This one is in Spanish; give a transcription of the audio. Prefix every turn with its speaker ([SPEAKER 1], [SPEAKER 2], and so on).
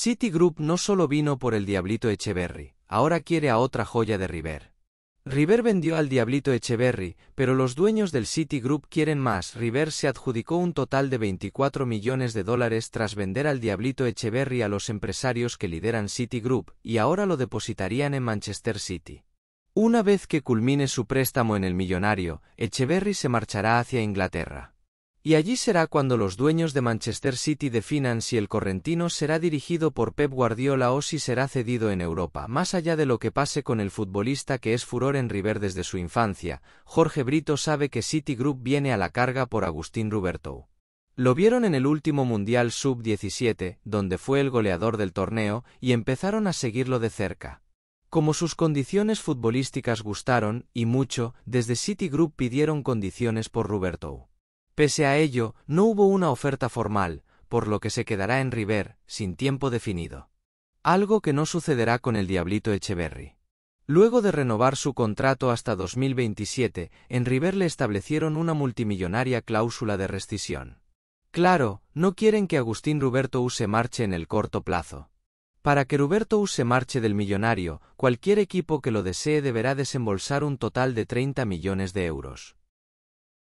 [SPEAKER 1] Citigroup no solo vino por el Diablito Echeverry, ahora quiere a otra joya de River. River vendió al Diablito Echeverry, pero los dueños del Citigroup quieren más. River se adjudicó un total de 24 millones de dólares tras vender al Diablito Echeverry a los empresarios que lideran Citigroup y ahora lo depositarían en Manchester City. Una vez que culmine su préstamo en el millonario, Echeverry se marchará hacia Inglaterra. Y allí será cuando los dueños de Manchester City definan si el correntino será dirigido por Pep Guardiola o si será cedido en Europa, más allá de lo que pase con el futbolista que es furor en River desde su infancia. Jorge Brito sabe que City Group viene a la carga por Agustín Ruberto. Lo vieron en el último Mundial Sub-17, donde fue el goleador del torneo, y empezaron a seguirlo de cerca. Como sus condiciones futbolísticas gustaron, y mucho, desde City Group pidieron condiciones por Ruberto. Pese a ello, no hubo una oferta formal, por lo que se quedará en River, sin tiempo definido. Algo que no sucederá con el Diablito Echeverry. Luego de renovar su contrato hasta 2027, en River le establecieron una multimillonaria cláusula de rescisión. Claro, no quieren que Agustín Ruberto use marche en el corto plazo. Para que Ruberto use marche del millonario, cualquier equipo que lo desee deberá desembolsar un total de 30 millones de euros.